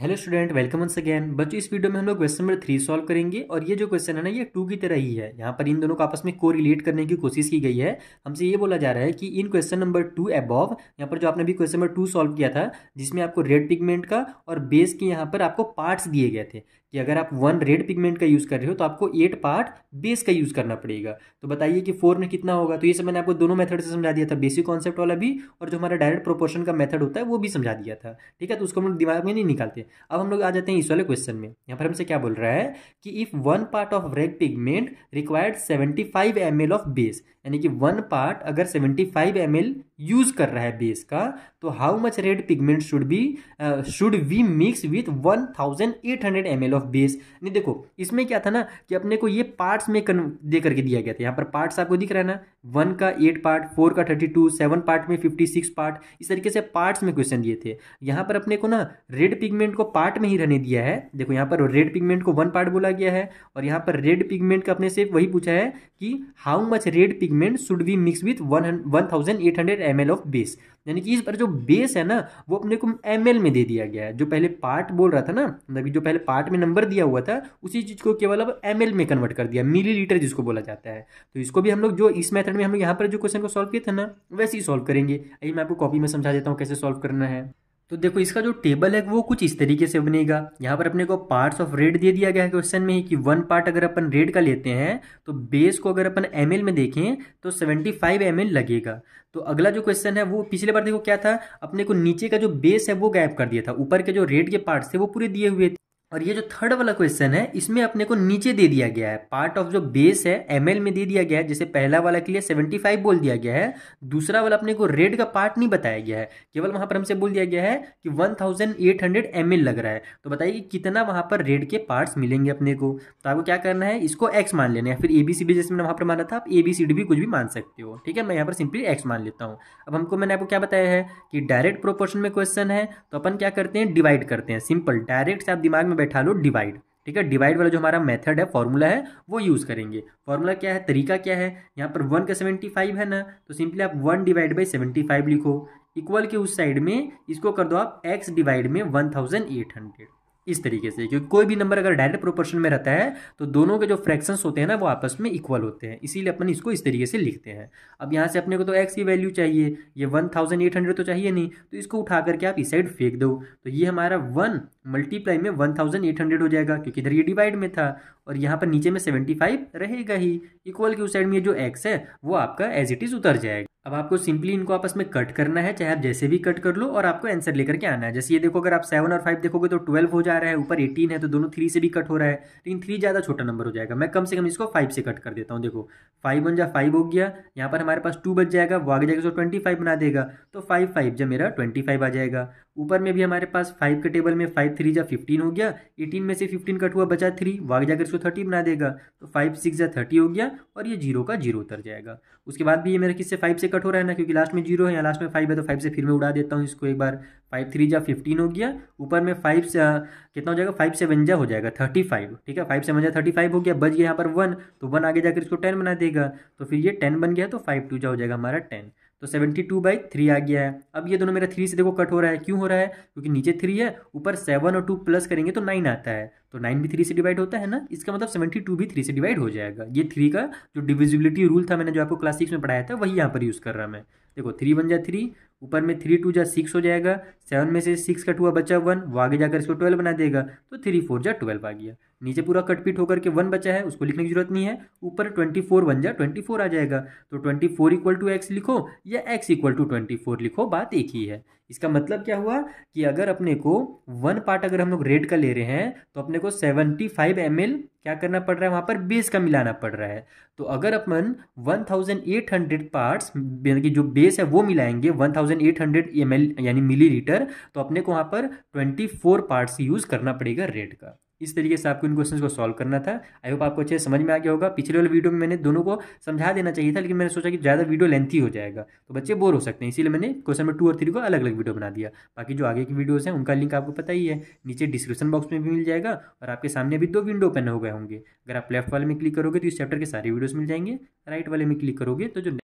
hello student welcome once again बच्चों इस video में हम लोग क्वेश्चन नंबर थ्री सॉल्व करेंगे और ये जो क्वेश्चन है ना ये टू की तरह ही है यहाँ पर इन दोनों को आपस में को रिलेट करने की कोशिश की गई है हमसे ये बोला जा रहा है कि इन क्वेश्चन नंबर टू एबॉव यहाँ पर जो आपने अभी क्वेश्चन नंबर टू सॉल्व किया था जिसमें आपको रेड पिगमेंट का और बेस के यहाँ पर आपको पार्ट्स दिए गए थे कि अगर आप वन रेड पिगमेंट का यूज़ कर रहे हो तो आपको एट पार्ट बेस का यूज़ करना पड़ेगा तो बताइए कि फोर में कितना होगा तो ये सब मैंने आपको दोनों मेथड से समझा दिया था बेसिक कॉन्सेप्ट वाला भी और जो हमारा डायरेक्ट प्रोपोर्शन का मेथड होता है वो भी समझा दिया था ठीक है तो उसको हम लोग दिमाग में नहीं निकालते अब हम लोग आ जाते हैं इस वाले क्वेश्चन में यहाँ पर हमसे क्या बोल रहा है कि if one part of red pigment required seventy five M of base यानी कि वन पार्ट अगर सेवेंटी फाइव एम यूज कर रहा है बेस का तो how much red pigment should be should we mix with one thousand eight hundred M L of base नहीं देखो इसमें क्या था ना कि अपने को ये पार्ट्स में कन्व दे करके दिया गया था यहाँ पर पार्ट्स आपको दिख रहा है ना वन का एट पार्ट फोर का थर्टी टू सेवन पार्ट में फिफ्टी सिक्स पार्ट इस तरीके से पार्ट्स में क्वेश्चन दिए थे यहाँ पर अपने को ना रेड पिगमेंट को पार्ट में ही रहने दिया है देखो यहाँ पर रेड पिगमेंट को वन पार्ट बोला गया है और यहाँ पर रेड पिगमेंट का अपने सिर्फ वही पूछा है कि how much red pigment should be mix with one one thousand eight hundred M L of base यानी कि इस बार जो बेस है ना वो अपने को एम में दे दिया गया है जो पहले पार्ट बोल रहा था ना मतलब जो पहले पार्ट में नंबर दिया हुआ था उसी चीज़ को केवल अब एम में कन्वर्ट कर दिया मिली जिसको बोला जाता है तो इसको भी हम लोग जो इस मेथड में हम लोग यहाँ पर जो क्वेश्चन को सॉल्व किया था ना वैसे ही सॉल्व करेंगे अभी मैं आपको कॉपी में समझा देता हूँ कैसे सॉल्व करना है तो देखो इसका जो टेबल है वो कुछ इस तरीके से बनेगा यहाँ पर अपने को पार्ट्स ऑफ रेड दे दिया गया है क्वेश्चन में ही कि वन पार्ट अगर अपन रेड का लेते हैं तो बेस को अगर अपन एम में देखें तो 75 फाइव लगेगा तो अगला जो क्वेश्चन है वो पिछले बार देखो क्या था अपने को नीचे का जो बेस है वो गैप कर दिया था ऊपर के जो रेड के पार्ट्स थे वो पूरे दिए हुए थे और ये जो थर्ड वाला क्वेश्चन है इसमें अपने को नीचे दे दिया गया है पार्ट ऑफ जो बेस है एम में दे दिया गया है जैसे पहला वाला के लिए सेवेंटी फाइव बोल दिया गया है दूसरा वाला अपने को रेड का पार्ट नहीं बताया गया है केवल वहां पर हमसे बोल दिया गया है कि one thousand eight hundred M लग रहा है तो बताइए कि कितना वहां पर रेड के पार्ट्स मिलेंगे अपने को तो आपको क्या करना है इसको एक्स मान लेना है फिर ए बी सी जैसे मैंने वहां पर माना था आप ए बी सी डी भी कुछ भी मान सकते हो ठीक है मैं यहाँ पर सिंपली एक्स मान लेता हूँ अब हमको मैंने आपको क्या बताया है कि डायरेक्ट प्रोपोर्शन में क्वेश्चन है तो अपन क्या करते हैं डिवाइड करते हैं सिंपल डायरेक्ट से आप दिमाग में में बैठा लो डिवाइड ठीक है डिवाइड वाला जो हमारा मेथड है फॉर्मूला है वो यूज़ करेंगे फॉर्मूला क्या है तरीका क्या है यहाँ पर वन का सेवेंटी फाइव है ना तो सिंपली आप one divide by seventy five लिखो इक्वल के उस साइड में इसको कर दो आप एक्स डिवाइड में वन थाउजेंड एट हंड्रेड इस तरीके से क्योंकि कोई भी नंबर अगर डायरेक्ट प्रोपोर्शन में रहता है तो दोनों के जो फ्रैक्शंस होते हैं ना वो आपस में इक्वल होते हैं इसीलिए अपन इसको इस तरीके से लिखते हैं अब यहाँ से अपने को तो एक्स की वैल्यू चाहिए ये वन थाउजेंड एट हंड्रेड तो चाहिए नहीं तो इसको उठा करके आप इस साइड फेंक दो तो ये हमारा वन मल्टीप्लाई में वन थाउजेंड एट हंड्रेड हो जाएगा क्योंकि इधर ये डिवाइड में था और यहाँ पर नीचे में सेवेंटी फाइव रहेगा ही इक्वल की उस साइड में जो एक्स है वो आपका एज इट इज़ उतर जाएगा अब आपको सिंपली इनको आपस में कट करना है चाहे आप जैसे भी कट कर लो और आपको आंसर लेकर के आना है जैसे ये देखो अगर आप सेवन और फाइव देखोगे तो ट्वेल्व हो जा रहा है ऊपर एटीन है तो दोनों थ्री से भी कट हो रहा है लेकिन थ्री ज़्यादा छोटा नंबर हो जाएगा मैं कम से कम इसको फाइव से कट कर देता हूँ देखो फाइव वन जा फाइव हो गया यहाँ पर हमारे पास टू बच जाएगा वो आगे जाएगा सो ट्वेंटी फाइव बना देगा तो फाइव फाइव जब मेरा ट्वेंटी फाइव आ जाएगा ऊपर में भी हमारे पास फाइव के टेबल में फाइव थ्री जा फिफ्टीन हो गया एटीन में से फिफ्टीन कट हुआ बचा थ्री वाग जाकर इसको थर्टी बना देगा तो फाइव सिक्स या थर्टी हो गया और ये जीरो का जीरो उतर जाएगा उसके बाद भी ये मेरा किससे फाइव से कट हो रहा है ना क्योंकि लास्ट में जीरो है या लास्ट में फाइव है तो फाइव से फिर मैं उड़ा देता हूँ इसको एक बार फाइव थ्री जा फिफ्टीन हो गया ऊपर में फाइव से कितना हो जाएगा फाइव सेवनजा जा हो जाएगा थर्टी फाइव ठीक है फाइव सेवनजा जा थर्टी फाइव हो गया बच गया यहाँ पर वन तो वन आगे जाकर इसको टेन बना देगा तो फिर ये टेन बन गया तो फाइव टू जा हो जाएगा हमारा टेन तो सेवेंटी टू बाई थ्री आ गया है अब ये दोनों मेरा थ्री से देखो कट हो रहा है क्यों हो रहा है क्योंकि नीचे थ्री है ऊपर सेवन और टू प्लस करेंगे तो नाइन आता है तो नाइन भी थ्री से डिवाइड होता है ना इसका मतलब सेवेंटी टू भी थ्री से डिवाइड हो जाएगा ये थ्री का जो डिविजिबिलिटी रूल था मैंने जो आपको क्लास सिक्स में पढ़ाया था वही यहाँ पर यूज़ कर रहा मैं देखो थ्री वन जा थ्री ऊपर में थ्री टू जा सिक्स हो जाएगा सेवन में से सिक्स कट हुआ बचा वन वो आगे जाकर इसको ट्वेल्व बना देगा तो थ्री फोर जा ट्वेल्व आ गया नीचे पूरा कटपीट होकर के वन बचा है उसको लिखने की जरूरत नहीं है ऊपर ट्वेंटी फोर वन जा ट्वेंटी फोर आ जाएगा तो twenty four equal to X लिखो या X equal to twenty four लिखो बात एक ही है इसका मतलब क्या हुआ कि अगर अपने को वन पार्ट अगर हम लोग रेड का ले रहे हैं तो अपने को सेवेंटी फाइव एम एल क्या करना पड़ रहा है वहाँ पर बेस का मिलाना पड़ रहा है तो अगर अपन वन हंड्रेड पार्ट्स यानी कि जो बेस है वो मिलाएंगे one thousand eight hundred M L यानी मिली लीटर क्लियर तो अपने को वहाँ पर ट्वेंटी फोर पार्ट्स यूज़ करना पड़ेगा रेड का इस तरीके से आपको इन क्वेश्चन को सॉल्व करना था आई होप आपको अच्छे समझ में आ गया होगा पिछले वाले वीडियो में मैंने दोनों को समझा देना चाहिए था लेकिन मैंने सोचा कि ज़्यादा वीडियो लेंथी हो जाएगा तो बच्चे बोर हो सकते हैं इसीलिए मैंने क्वेश्चन नंबर टू और थ्री को अलग अलग वीडियो बना दिया बाकी जो आगे की वीडियोज़ हैं उनका लिंक आपको पता ही है नीचे डिस्क्रिप्शन बॉक्स में भी मिल जाएगा और आपके सामने अभी दो विंडो ओपन हो गए होंगे अगर आप लेफ्ट वाले में क्लिक करोगे तो इस चैप्टर के सारे वीडियोज़ मिल जाएंगे राइट वाले में क्लिक करोगे तो जो